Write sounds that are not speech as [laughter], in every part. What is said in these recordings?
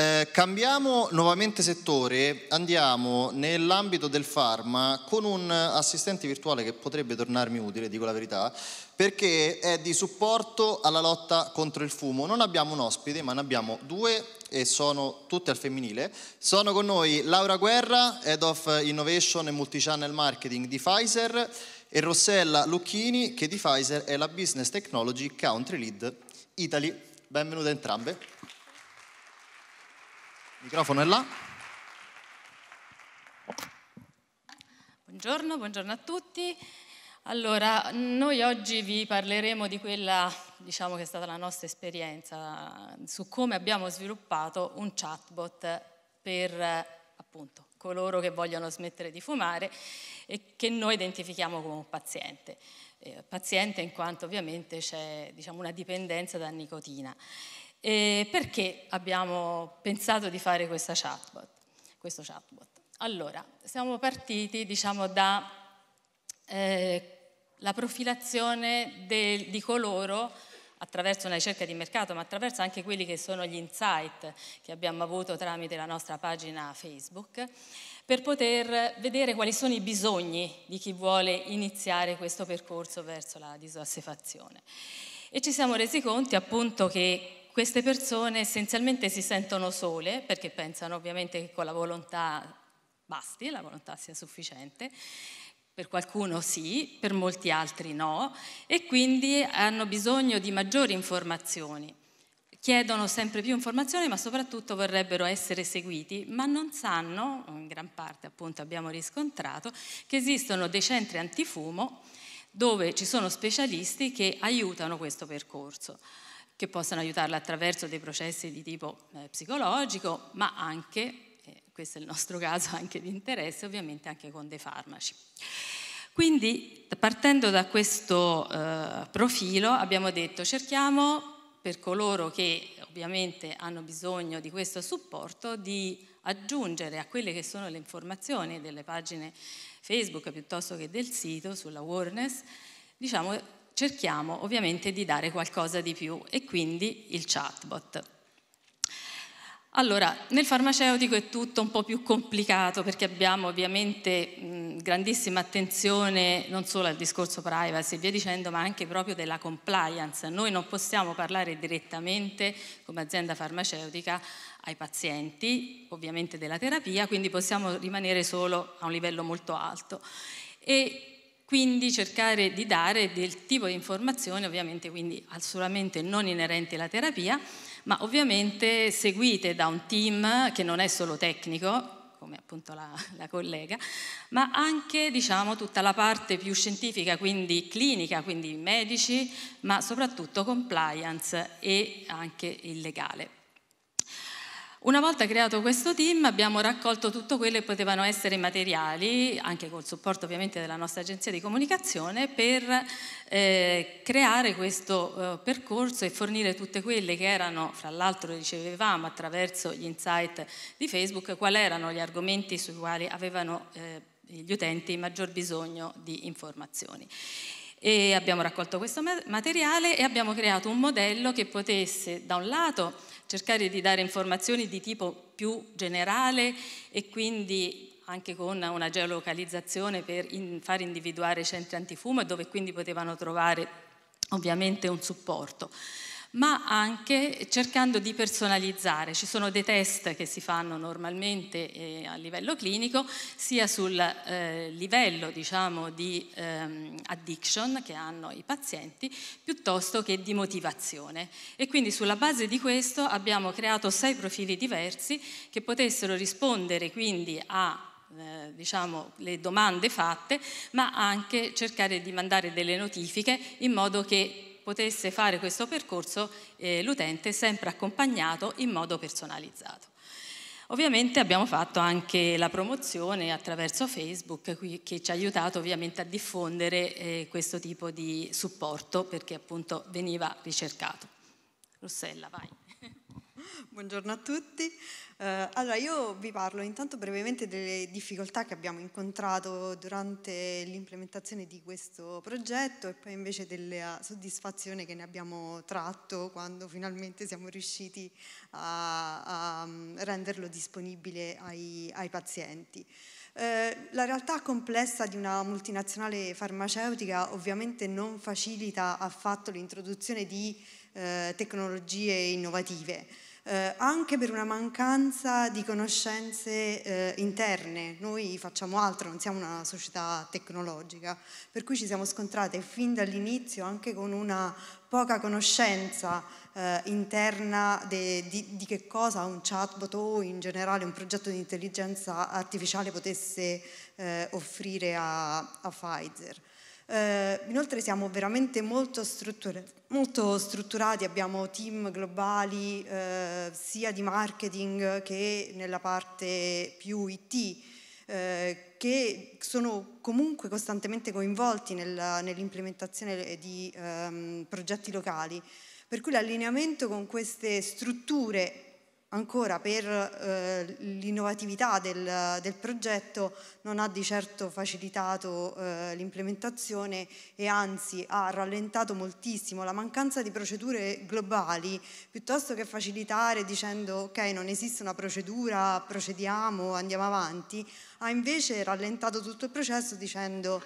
Eh, cambiamo nuovamente settore, andiamo nell'ambito del pharma con un assistente virtuale che potrebbe tornarmi utile, dico la verità, perché è di supporto alla lotta contro il fumo. Non abbiamo un ospite, ma ne abbiamo due e sono tutte al femminile. Sono con noi Laura Guerra, Head of Innovation e Multichannel Marketing di Pfizer e Rossella Lucchini che di Pfizer è la Business Technology Country Lead Italy. Benvenute entrambe microfono è là. Buongiorno, buongiorno a tutti. Allora, noi oggi vi parleremo di quella, diciamo che è stata la nostra esperienza, su come abbiamo sviluppato un chatbot per appunto coloro che vogliono smettere di fumare e che noi identifichiamo come un paziente. Eh, paziente in quanto ovviamente c'è diciamo, una dipendenza da nicotina. Eh, perché abbiamo pensato di fare chatbot, questo chatbot? Allora, siamo partiti diciamo, dalla eh, profilazione de, di coloro attraverso una ricerca di mercato, ma attraverso anche quelli che sono gli insight che abbiamo avuto tramite la nostra pagina Facebook, per poter vedere quali sono i bisogni di chi vuole iniziare questo percorso verso la disossefazione. E ci siamo resi conti appunto che queste persone essenzialmente si sentono sole perché pensano ovviamente che con la volontà basti, la volontà sia sufficiente, per qualcuno sì, per molti altri no, e quindi hanno bisogno di maggiori informazioni. Chiedono sempre più informazioni, ma soprattutto vorrebbero essere seguiti, ma non sanno, in gran parte appunto abbiamo riscontrato, che esistono dei centri antifumo dove ci sono specialisti che aiutano questo percorso che possano aiutarla attraverso dei processi di tipo eh, psicologico, ma anche, eh, questo è il nostro [laughs] caso anche di interesse, ovviamente anche con dei farmaci. Quindi partendo da questo eh, profilo abbiamo detto cerchiamo per coloro che ovviamente hanno bisogno di questo supporto di aggiungere a quelle che sono le informazioni delle pagine Facebook piuttosto che del sito sulla Warness, diciamo cerchiamo ovviamente di dare qualcosa di più e quindi il chatbot. Allora, nel farmaceutico è tutto un po' più complicato perché abbiamo ovviamente mh, grandissima attenzione non solo al discorso privacy e via dicendo, ma anche proprio della compliance. Noi non possiamo parlare direttamente come azienda farmaceutica ai pazienti, ovviamente della terapia, quindi possiamo rimanere solo a un livello molto alto. E quindi cercare di dare del tipo di informazioni, ovviamente quindi assolutamente non inerenti alla terapia, ma ovviamente seguite da un team che non è solo tecnico, come appunto la, la collega, ma anche diciamo, tutta la parte più scientifica, quindi clinica, quindi medici, ma soprattutto compliance e anche il legale. Una volta creato questo team abbiamo raccolto tutto quello che potevano essere materiali, anche col supporto ovviamente della nostra agenzia di comunicazione, per eh, creare questo eh, percorso e fornire tutte quelle che erano, fra l'altro ricevevamo attraverso gli insight di Facebook, quali erano gli argomenti sui quali avevano eh, gli utenti maggior bisogno di informazioni. E abbiamo raccolto questo materiale e abbiamo creato un modello che potesse, da un lato, cercare di dare informazioni di tipo più generale e quindi anche con una geolocalizzazione per in far individuare centri antifumo e dove quindi potevano trovare ovviamente un supporto ma anche cercando di personalizzare. Ci sono dei test che si fanno normalmente eh, a livello clinico, sia sul eh, livello diciamo, di ehm, addiction che hanno i pazienti, piuttosto che di motivazione. E quindi sulla base di questo abbiamo creato sei profili diversi che potessero rispondere quindi a eh, diciamo, le domande fatte, ma anche cercare di mandare delle notifiche in modo che potesse fare questo percorso eh, l'utente sempre accompagnato in modo personalizzato. Ovviamente abbiamo fatto anche la promozione attraverso Facebook che ci ha aiutato ovviamente a diffondere eh, questo tipo di supporto perché appunto veniva ricercato. Rossella, vai. Buongiorno a tutti. Eh, allora, io vi parlo intanto brevemente delle difficoltà che abbiamo incontrato durante l'implementazione di questo progetto e poi invece della soddisfazione che ne abbiamo tratto quando finalmente siamo riusciti a, a mm, renderlo disponibile ai, ai pazienti. Eh, la realtà complessa di una multinazionale farmaceutica ovviamente non facilita affatto l'introduzione di eh, tecnologie innovative eh, anche per una mancanza di conoscenze eh, interne. Noi facciamo altro, non siamo una società tecnologica, per cui ci siamo scontrate fin dall'inizio anche con una poca conoscenza eh, interna de, di, di, che cosa un chatbot o in generale un progetto di intelligenza artificiale potesse eh, offrire a, a Pfizer. Eh, inoltre siamo veramente molto, molto, strutturati, abbiamo team globali eh, sia di marketing che nella parte più IT, eh, che sono comunque costantemente coinvolti nella, nell'implementazione di ehm, progetti locali. Per cui l'allineamento con queste strutture ancora per eh, l'innovatività del, del, progetto non ha di certo facilitato eh, l'implementazione e anzi ha rallentato moltissimo la mancanza di procedure globali piuttosto che facilitare dicendo ok non esiste una procedura procediamo andiamo avanti ha invece rallentato tutto il processo dicendo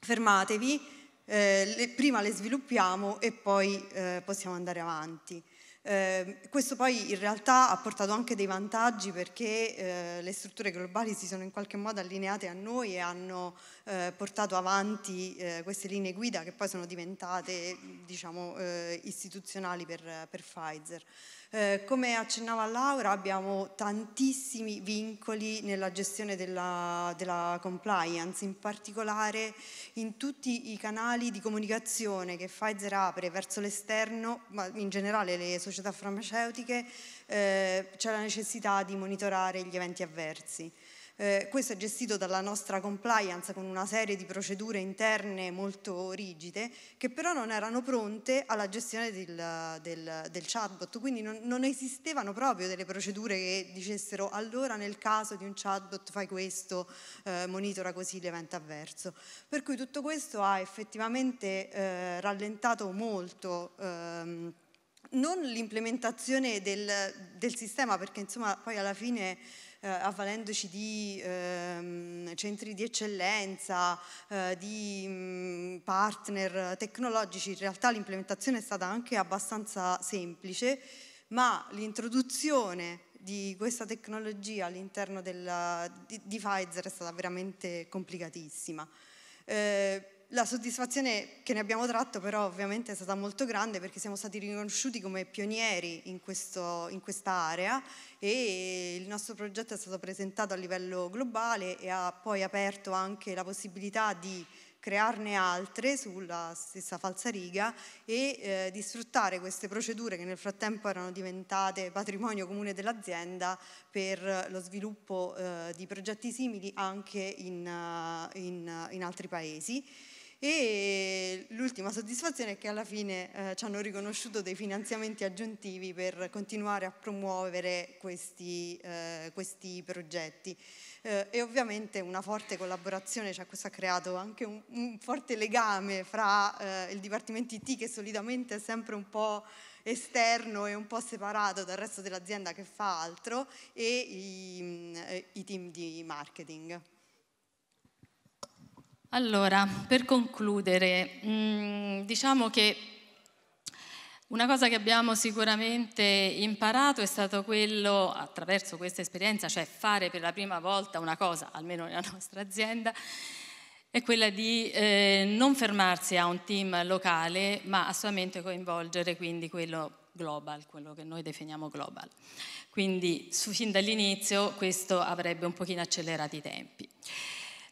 fermatevi eh, le, prima le sviluppiamo e poi eh, possiamo andare avanti eh, questo poi in realtà ha portato anche dei vantaggi perché eh, le strutture globali si sono in qualche modo allineate a noi e hanno eh, portato avanti eh, queste linee guida che poi sono diventate diciamo, eh, istituzionali per, per Pfizer. Eh, come accennava Laura abbiamo tantissimi vincoli nella gestione della, della, compliance, in particolare in tutti i canali di comunicazione che Pfizer apre verso l'esterno, ma in generale le società farmaceutiche, eh, c'è la necessità di monitorare gli eventi avversi. Eh, questo è gestito dalla nostra compliance con una serie di procedure interne molto rigide che però non erano pronte alla gestione del, del, del chatbot, quindi non, non, esistevano proprio delle procedure che dicessero allora nel caso di un chatbot fai questo, eh, monitora così l'evento avverso. Per cui tutto questo ha effettivamente eh, rallentato molto. Ehm, non l'implementazione del, del, sistema, perché insomma poi alla fine eh, avvalendoci di ehm, centri di eccellenza, eh, di mh, mm, partner tecnologici, in realtà l'implementazione è stata anche abbastanza semplice, ma l'introduzione di questa tecnologia all'interno di, di, Pfizer è stata veramente complicatissima. Eh, la soddisfazione che ne abbiamo tratto però ovviamente è stata molto grande perché siamo stati riconosciuti come pionieri in, questo, in questa area e il nostro progetto è stato presentato a livello globale e ha poi aperto anche la possibilità di crearne altre sulla stessa falsariga e eh, di sfruttare queste procedure che nel frattempo erano diventate patrimonio comune dell'azienda per lo sviluppo eh, di progetti simili anche in, eh, in, in altri paesi. E l'ultima soddisfazione è che alla fine eh, ci hanno riconosciuto dei finanziamenti aggiuntivi per continuare a promuovere questi, eh, questi progetti. Eh, e ovviamente una forte collaborazione, cioè questo ha creato anche un, un forte legame fra eh, il Dipartimento IT che solitamente è sempre un po' esterno e un po' separato dal resto dell'azienda che fa altro e i, mm, eh, i team di marketing. Allora, per concludere, mm, diciamo che una cosa che abbiamo sicuramente imparato è stato quello, attraverso questa esperienza, cioè fare per la prima volta una cosa, almeno nella [laughs] nostra azienda, è quella di eh, non fermarsi a un team locale, ma assolutamente coinvolgere quindi quello global, quello che noi definiamo global. Quindi fin dall'inizio questo avrebbe un pochino accelerato i tempi.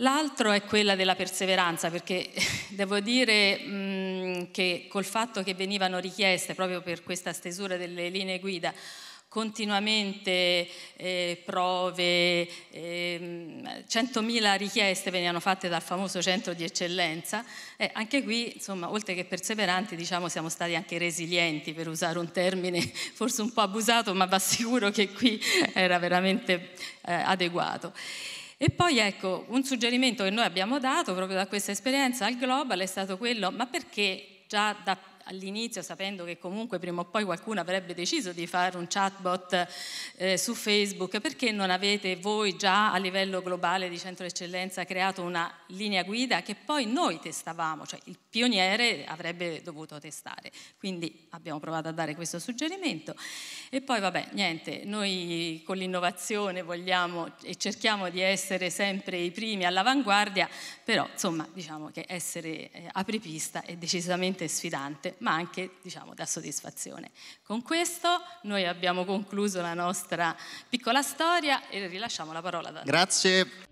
L'altro è quella della perseveranza, perché [laughs] devo dire mh, mm, che col fatto che venivano richieste proprio per questa stesura delle linee guida continuamente eh, prove, eh, 100.000 richieste venivano fatte dal famoso centro di eccellenza e anche qui insomma oltre che perseveranti diciamo siamo stati anche resilienti per usare un termine [laughs] forse un po' abusato ma va sicuro che qui era veramente eh, adeguato. E poi ecco, un suggerimento che noi abbiamo dato proprio da questa esperienza al Global è stato quello, ma perché già da all'inizio sapendo che comunque prima o poi qualcuno avrebbe deciso di fare un chatbot eh, su Facebook, perché non avete voi già a livello globale di centro eccellenza creato una linea guida che poi noi testavamo, cioè il pioniere avrebbe dovuto testare. Quindi abbiamo provato a dare questo suggerimento e poi vabbè, niente, noi con l'innovazione vogliamo e cerchiamo di essere sempre i primi all'avanguardia, però insomma diciamo che essere eh, apripista è decisamente sfidante ma anche diciamo, da soddisfazione. Con questo noi abbiamo concluso la nostra piccola storia e rilasciamo la parola a Dante. Grazie.